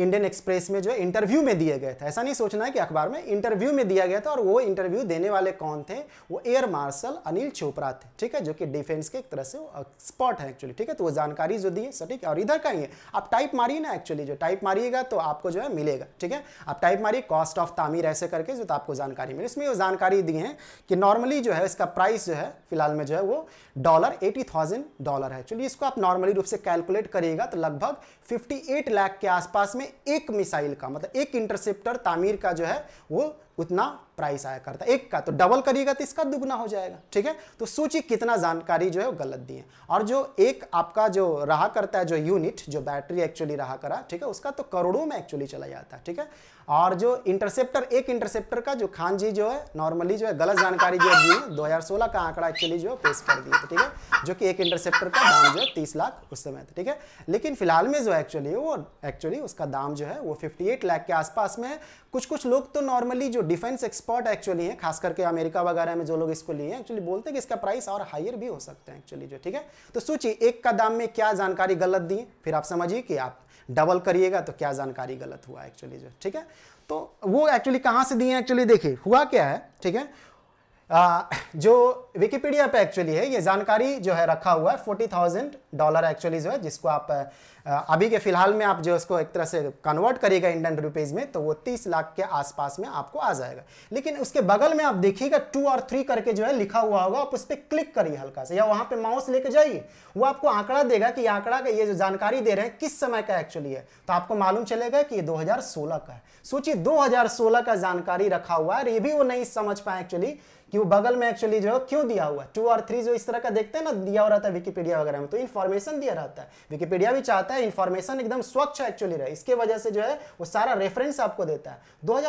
इंडियन एक्सप्रेस में जो इंटरव्यू में दिया गया था ऐसा नहीं सोचना है कि अखबार में इंटरव्यू में दिया गया था और वो इंटरव्यू देने वाले कौन थे वो एयर मार्शल अनिल चोपड़ा थे ठीक है जो कि डिफेंस के एक तरह से एक्सपर्ट है एक्चुअली ठीक है तो वो जानकारी जो दी है सटीक और इधर का ही है आप टाइप मारिए ना एक्चुअली जो टाइप मारिएगा तो आपको जो है मिलेगा ठीक है आप टाइप मारिए कॉस्ट ऑफ तामीर ऐसे करके जो तो आपको जानकारी मिले इसमें वो जानकारी दी है कि नॉर्मली जो है इसका प्राइस जो है फिलहाल में जो है वो डॉलर एटी थाउजेंड डॉलर है एक्चुअली इसको आप नॉर्मली रूप से कैलकुलेट करिएगा तो लगभग फिफ्टी एट लाख के आसपास में एक मिसाइल का मतलब एक इंटरसेप्टर तामीर का जो है वो उतना प्राइस आया करता है एक का तो डबल करिएगा तो इसका दुगना हो जाएगा ठीक है तो सोचिए कितना जानकारी जो है वो गलत दी है और जो एक आपका जो रहा करता है जो यूनिट जो बैटरी एक्चुअली रहा करा ठीक है उसका तो करोड़ों में एक्चुअली चला जाता है ठीक है और जो इंटरसेप्टर एक इंटरसेप्टर का जो खान जी जो है नॉर्मली जो है गलत जानकारी जो है दी है दो का आंकड़ा एक्चुअली जो है पेश कर दिया ठीक है जो कि एक इंटरसेप्टर का दाम जो है तीस लाख उस समय था ठीक है लेकिन फिलहाल में जो एक्चुअली वो एक्चुअली उसका दाम जो है वो फिफ्टी लाख के आसपास में है कुछ कुछ लोग तो नॉर्मली जो डिफेंस एक्सपर्ट एक्चुअली हैं खास करके अमेरिका वगैरह में जो लोग इसको लिए हैं एक्चुअली बोलते हैं कि इसका प्राइस और हायर भी हो सकते हैं एक्चुअली जो ठीक है तो सोचिए एक का दाम में क्या जानकारी गलत दी फिर आप समझिए कि आप डबल करिएगा तो क्या जानकारी गलत हुआ एक्चुअली जो ठीक है तो वो एक्चुअली कहाँ से दिए एक्चुअली देखिए हुआ क्या है ठीक है आ, जो विकीपीडिया पे एक्चुअली है ये जानकारी जो है रखा हुआ है फोर्टी थाउजेंड डॉलर एक्चुअली जो है जिसको आप अभी के फिलहाल में आप जो उसको एक तरह से कन्वर्ट करिएगा इंडियन रुपीज़ में तो वो तीस लाख के आसपास में आपको आ जाएगा लेकिन उसके बगल में आप देखिएगा टू और थ्री करके जो है लिखा हुआ होगा आप उस पर क्लिक करिए हल्का से या वहाँ पर माउस लेके जाइए वो आपको आंकड़ा देगा कि आंकड़ा का ये जो जानकारी दे रहे हैं किस समय का एक्चुअली है तो आपको मालूम चलेगा कि ये दो का है सोचिए दो का जानकारी रखा हुआ है और ये भी वो नहीं समझ पाए एक्चुअली कि वो बगल में एक्चुअली जो है क्यों क्यों दिया हुआ टू और थ्री जो इस तरह का देखते हैं ना दिया रहता है विकीपीडिया वगैरह में तो इन्फॉर्मेशन दिया रहता है विकीपीडिया भी चाहता है इन्फॉर्मेशन एकदम स्वच्छ एक्चुअली रहे इसके वजह से जो है वो सारा रेफरेंस आपको देता है दो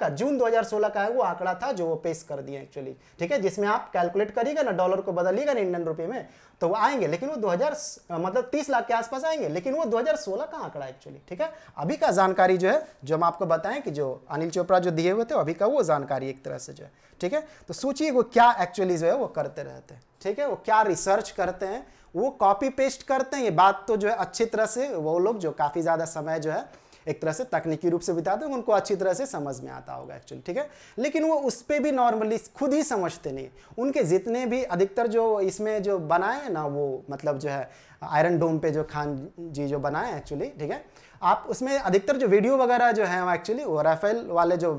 का जून दो का है वो आंकड़ा था जो वो पेश कर दिया एक्चुअली ठीक है जिसमें आप कैलकुलेट करिएगा ना डॉलर को बदलिएगा ना इंडियन रुपये में तो वो आएंगे लेकिन वो 2000 मतलब 30 लाख के आसपास आएंगे लेकिन वो 2016 का आंकड़ा एक्चुअली ठीक है अभी का जानकारी जो है जो हम आपको बताएं कि जो अनिल चोपड़ा जो दिए हुए थे अभी का वो जानकारी एक तरह से जो है ठीक है तो सोचिए वो क्या एक्चुअली जो है है वो करते रहते हैं ठीक है वो क्या रिसर्च करते हैं वो कॉपी पेस्ट करते हैं ये बात तो जो है अच्छी तरह से वो लोग जो काफ़ी ज़्यादा समय जो है एक तरह से तकनीकी रूप से बिताते हैं उनको अच्छी तरह से समझ में आता होगा एक्चुअली ठीक है लेकिन वो उस पर भी नॉर्मली खुद ही समझते नहीं उनके जितने भी अधिकतर जो इसमें जो बनाए हैं ना वो मतलब जो है आयरन डोम पे जो खान जी जो बनाए हैं एक्चुअली ठीक है आप उसमें अधिकतर जो वीडियो वगैरह जो है एक्चुअली वो राफेल वाले जो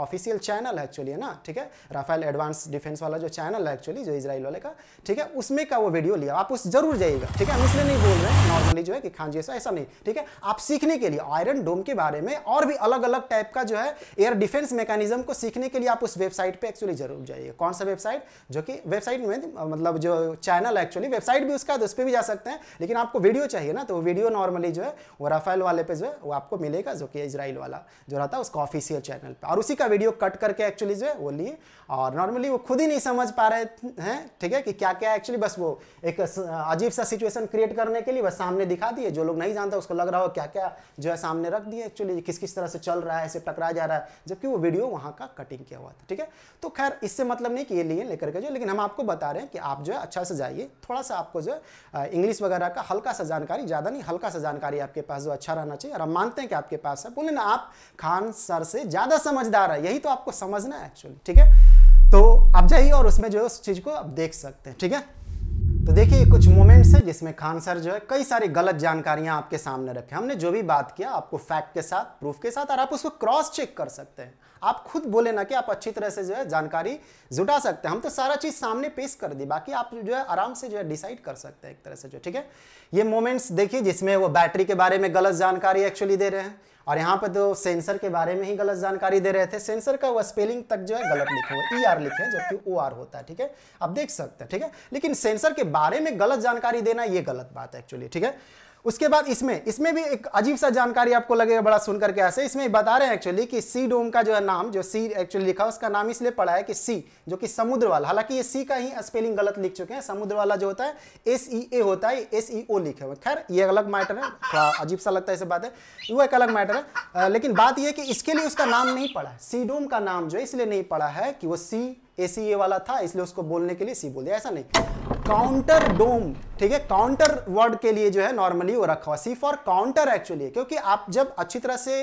ऑफिशियल चैनल है एक्चुअली है ना ठीक है राफेल एडवांस डिफेंस वाला जो चैनल है एक्चुअली जो इसराइल वाले का ठीक है उसमें का वो वीडियो लिया आप उस जरूर जाइएगा ठीक है हम इसलिए नहीं बोल रहे हैं नॉर्मली जो है कि खान हाँ जी ऐसा ऐसा नहीं ठीक है आप सीखने के लिए आयरन डोम के बारे में और भी अलग अलग टाइप का जो है एयर डिफेंस मैकेनिज्म को सीखने के लिए आप उस वेबसाइट पर एक्चुअली जरूर जाइए कौन सा वेबसाइट जो कि वेबसाइट में मतलब जो चैनल है एक्चुअली वेबसाइट भी उसका तो उस पर भी जा सकते हैं लेकिन आपको वीडियो चाहिए ना तो वीडियो नॉर्मली जो है वो राफेल वाले वाले पे जो है वो आपको मिलेगा जो कि इसराइल वाला जो रहता है उसका ऑफिशियल चैनल पे और उसी का वीडियो कट करके एक्चुअली जो है वो लिए और नॉर्मली वो खुद ही नहीं समझ पा रहे हैं ठीक है कि क्या क्या एक्चुअली बस वो एक अजीब सा सिचुएशन क्रिएट करने के लिए बस सामने दिखा दिए जो लोग नहीं जानते उसको लग रहा हो क्या क्या जो है सामने रख दिए एक्चुअली किस किस तरह से चल रहा है ऐसे टकराया जा रहा है जबकि वो वीडियो वहाँ का कटिंग किया हुआ था ठीक है तो खैर इससे मतलब नहीं कि ये लिए लेकर के जो लेकिन हम आपको बता रहे हैं कि आप जो है अच्छा से जाइए थोड़ा सा आपको जो है इंग्लिश वगैरह का हल्का सा जानकारी ज़्यादा नहीं हल्का सा जानकारी आपके पास जो अच्छा रहना चाहिए और हम मानते हैं कि आपके पास है बोले ना आप खान सर से ज़्यादा समझदार है यही तो आपको समझना है एक्चुअली ठीक है आप जाइए और उसमें जो है उस चीज़ को आप देख सकते हैं ठीक है तो देखिए कुछ मोमेंट्स हैं जिसमें खान सर जो है कई सारी गलत जानकारियां आपके सामने रखे हमने जो भी बात किया आपको फैक्ट के साथ प्रूफ के साथ और आप उसको क्रॉस चेक कर सकते हैं आप खुद बोले ना कि आप अच्छी तरह से जो है जानकारी जुटा सकते हैं हम तो सारा चीज़ सामने पेश कर दी बाकी आप जो है आराम से जो है डिसाइड कर सकते हैं एक तरह से जो ठीक है ये मोमेंट्स देखिए जिसमें वो बैटरी के बारे में गलत जानकारी एक्चुअली दे रहे हैं और यहाँ पर तो सेंसर के बारे में ही गलत जानकारी दे रहे थे सेंसर का वह स्पेलिंग तक जो है गलत लिखे हुए ई e आर लिखे जबकि ओ आर होता है ठीक है आप देख सकते हैं ठीक है लेकिन सेंसर के बारे में गलत जानकारी देना ये गलत बात है एक्चुअली ठीक है उसके बाद इसमें इसमें भी एक अजीब सा जानकारी आपको लगेगा बड़ा सुनकर के ऐसे इसमें बता रहे हैं एक्चुअली कि सी डोम का जो है नाम जो सी एक्चुअली लिखा उसका नाम इसलिए पड़ा है कि सी जो कि समुद्र वाला हालांकि ये सी का ही स्पेलिंग गलत लिख चुके हैं समुद्र वाला जो होता है एस ई ए होता है एस ई ओ लिखे हुए खैर ये अलग मैटर है थोड़ा अजीब सा लगता है ऐसे बात है वो एक अलग मैटर है लेकिन बात यह कि इसके लिए उसका नाम नहीं पड़ा है सी डोम का नाम जो है इसलिए नहीं पड़ा है कि वो सी ए सी ये वाला था इसलिए उसको बोलने के लिए सी बोल दिया ऐसा नहीं काउंटर डोम ठीक है काउंटर वर्ड के लिए जो है नॉर्मली वो रखा हुआ सी फॉर काउंटर एक्चुअली क्योंकि आप जब अच्छी तरह से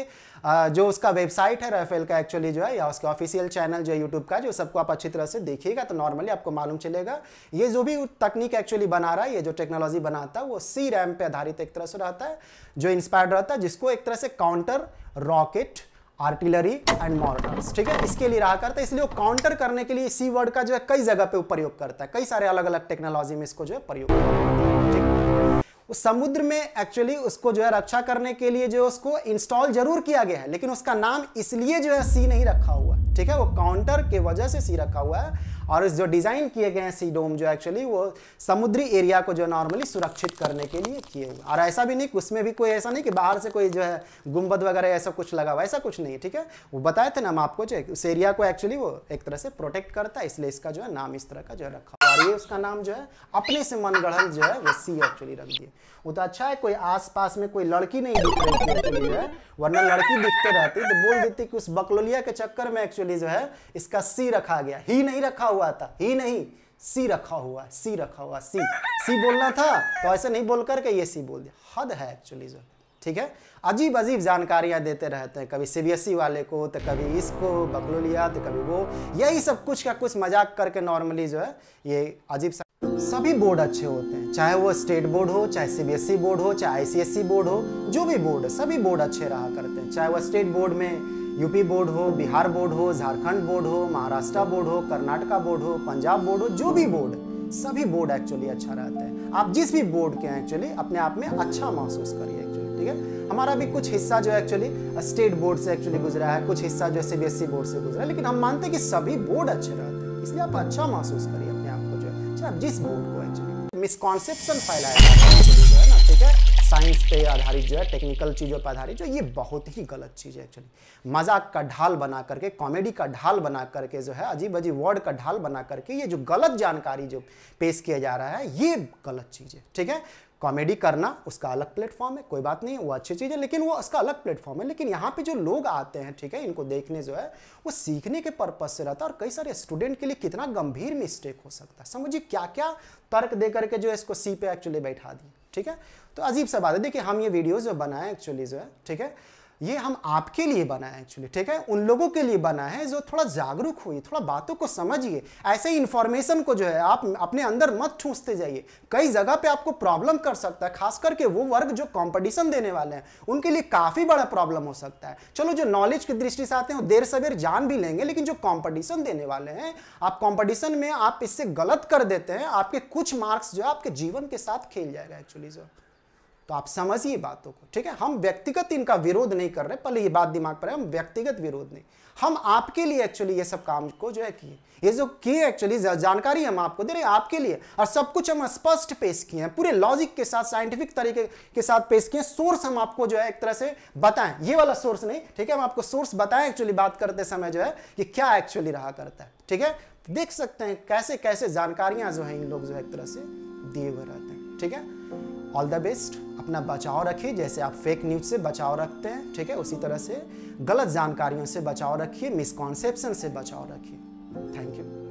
जो उसका वेबसाइट है राफेल का एक्चुअली जो है या उसका ऑफिशियल चैनल जो है यूट्यूब का जो सबको आप अच्छी तरह से देखिएगा तो नॉर्मली आपको मालूम चलेगा ये जो भी तकनीक एक्चुअली बना रहा है ये जो टेक्नोलॉजी बनाता है वो सी रैम पे आधारित एक तरह से रहता है जो इंस्पायर्ड रहता है जिसको एक तरह से counter rocket artillery and mortars ठीक है इसके लिए रहा करता है इसलिए वो काउंटर करने के लिए इसी वर्ड का जो है कई जगह पे प्रयोग करता है कई सारे अलग अलग टेक्नोलॉजी में इसको जो है प्रयोग करता है समुद्र में एक्चुअली उसको जो है रक्षा करने के लिए जो उसको इंस्टॉल जरूर किया गया है लेकिन उसका नाम इसलिए जो है सी नहीं रखा हुआ ठीक है वो काउंटर के वजह से सी रखा हुआ है और इस जो डिज़ाइन किए गए हैं सी डोम जो एक्चुअली वो समुद्री एरिया को जो नॉर्मली सुरक्षित करने के लिए किए हुए और ऐसा भी नहीं उसमें भी कोई ऐसा नहीं कि बाहर से कोई जो है गुम्बद वगैरह ऐसा कुछ लगा हुआ ऐसा कुछ नहीं ठीक है वो बताए थे ना हम आपको जो उस एरिया को एक्चुअली वो एक तरह से प्रोटेक्ट करता है इसलिए इसका जो है नाम इस तरह का जो है रखा और ये उसका नाम जो है अपने से मनगढ़ंत जो है वो सी एक्चुअली रख दिए वो तो अच्छा है कोई आसपास में कोई लड़की नहीं दिख रही थी एक्चुअली जो है वरना लड़की दिखते रहती तो बोल देती कि उस बकलोलिया के चक्कर में एक्चुअली जो है इसका सी रखा गया ही नहीं रखा हुआ था ही नहीं सी रखा हुआ सी रखा हुआ सी सी बोलना था तो ऐसे नहीं बोल करके ये सी बोल दिया हद है एक्चुअली जो ठीक है अजीब अजीब जानकारियाँ देते रहते हैं कभी सीबीएसई e वाले को तो कभी इसको बकलोलिया तो कभी वो यही सब कुछ का कुछ मजाक करके नॉर्मली जो है ये अजीब सा सभी बोर्ड अच्छे होते हैं चाहे वो स्टेट बोर्ड हो चाहे सीबीएसई बोर्ड e हो चाहे आईसीएसई बोर्ड e हो जो भी बोर्ड सभी बोर्ड अच्छे रहा करते हैं चाहे वह स्टेट बोर्ड में यूपी बोर्ड हो बिहार बोर्ड हो झारखंड बोर्ड हो महाराष्ट्र बोर्ड हो कर्नाटका बोर्ड हो पंजाब बोर्ड हो जो भी बोर्ड सभी बोर्ड एक्चुअली अच्छा रहता है आप जिस भी बोर्ड के हैं एक्चुअली अपने आप में अच्छा महसूस करिए एक्चुअली ठीक है हमारा भी कुछ हिस्सा जो है एक्चुअली स्टेट बोर्ड से एक्चुअली गुजरा है कुछ हिस्सा जो है सीबीएसई बोर्ड से गुजरा है लेकिन हम मानते हैं कि सभी बोर्ड अच्छे रहते हैं इसलिए आप अच्छा महसूस करिए अपने आप को जो है चाहे जिस बोर्ड को एक्चुअली मिसकॉन्सेप्शन फैलाया जो है ना ठीक है साइंस पे आधारित जो है टेक्निकल चीज़ों पर आधारित जो ये बहुत ही गलत चीज़ है एक्चुअली मजाक का ढाल बना करके कॉमेडी का ढाल बना करके जो है अजीब अजीब वर्ड का ढाल बना करके ये जो गलत जानकारी जो पेश किया जा रहा है ये गलत चीज़ है ठीक है कॉमेडी करना उसका अलग प्लेटफॉर्म है कोई बात नहीं वो अच्छी चीज़ है लेकिन वो उसका अलग प्लेटफॉर्म है लेकिन यहाँ पे जो लोग आते हैं ठीक है इनको देखने जो है वो सीखने के पर्पज से रहता है और कई सारे स्टूडेंट के लिए कितना गंभीर मिस्टेक हो सकता है समझिए क्या क्या तर्क दे करके जो है इसको सी पे एक्चुअली बैठा दी ठीक है तो अजीब सा बात है देखिए हम ये वीडियोज़ जो बनाए एक्चुअली जो है ठीक है ये हम आपके लिए बना है एक्चुअली ठीक है उन लोगों के लिए बना है जो थोड़ा जागरूक हुई थोड़ा बातों को समझिए ऐसे इन्फॉर्मेशन को जो है आप अपने अंदर मत ठूसते जाइए कई जगह पे आपको प्रॉब्लम कर सकता है खास करके वो वर्ग जो कंपटीशन देने वाले हैं उनके लिए काफ़ी बड़ा प्रॉब्लम हो सकता है चलो जो नॉलेज की दृष्टि से आते हैं देर सवेर जान भी लेंगे लेकिन जो कॉम्पिटिशन देने वाले हैं आप कॉम्पिटिशन में आप इससे गलत कर देते हैं आपके कुछ मार्क्स जो है आपके जीवन के साथ खेल जाएगा एक्चुअली जो तो आप समझिए बातों को ठीक है हम व्यक्तिगत इनका विरोध नहीं कर रहे पहले ये बात दिमाग पर है हम व्यक्तिगत विरोध नहीं हम आपके लिए एक्चुअली ये सब काम को जो है किए ये जो किए एक्चुअली जानकारी हम आपको दे रहे हैं आपके लिए और सब कुछ हम स्पष्ट पेश किए हैं पूरे लॉजिक के साथ साइंटिफिक तरीके के साथ पेश किए सोर्स हम आपको जो है एक तरह से बताएं ये वाला सोर्स नहीं ठीक है हम आपको सोर्स बताएं एक्चुअली बात करते समय जो है कि क्या एक्चुअली रहा करता है ठीक है देख सकते हैं कैसे कैसे जानकारियां जो है इन लोग जो है एक तरह से दिए हुए रहते हैं ठीक है ऑल द बेस्ट अपना बचाव रखिए जैसे आप फेक न्यूज से बचाव रखते हैं ठीक है उसी तरह से गलत जानकारियों से बचाव रखिए मिसकॉन्सेप्शन से बचाव रखिए थैंक यू